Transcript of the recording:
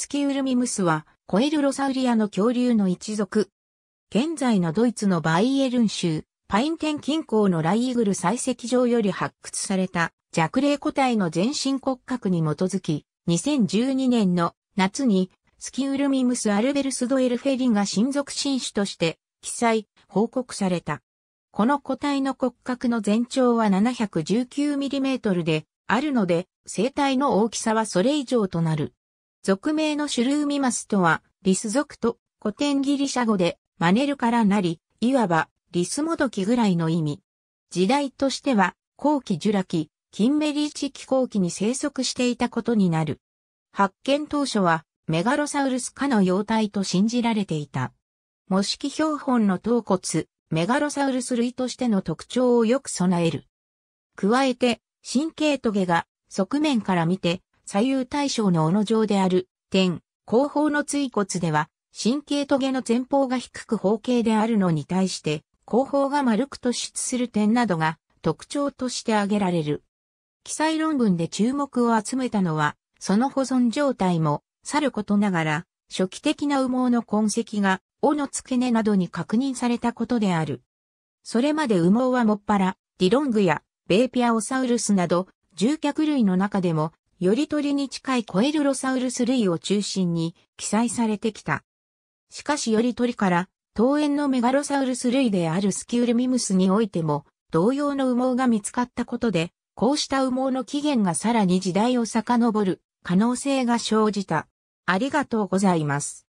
ツキウルミムスは、コエルロサウリアの恐竜の一族。現在のドイツのバイエルン州、パインテン近郊のライーグル採石場より発掘された弱霊個体の全身骨格に基づき、2012年の夏に、スキウルミムス・アルベルスド・エルフェリが親族新種として、記載、報告された。この個体の骨格の全長は 719mm であるので、生体の大きさはそれ以上となる。俗名のシュルーミマスとは、リス族と古典ギリシャ語でマネルからなり、いわばリスもどきぐらいの意味。時代としては後期ジュラ紀、ンメリーチ期後期に生息していたことになる。発見当初はメガロサウルス科の幼体と信じられていた。模式標本の頭骨、メガロサウルス類としての特徴をよく備える。加えて、神経棘が側面から見て左右対称の斧状である点、後方の椎骨では、神経棘の前方が低く方形であるのに対して、後方が丸く突出する点などが特徴として挙げられる。記載論文で注目を集めたのは、その保存状態も、さることながら、初期的な羽毛の痕跡が、尾の付け根などに確認されたことである。それまで羽毛はもっぱら、ディロングやベーピアオサウルスなど、獣脚類の中でもより鳥に近いコエルロサウルス類を中心に記載されてきた。しかしより鳥から、桃園のメガロサウルス類であるスキュールミムスにおいても、同様の羽毛が見つかったことで、こうした羽毛の起源がさらに時代を遡る可能性が生じた。ありがとうございます。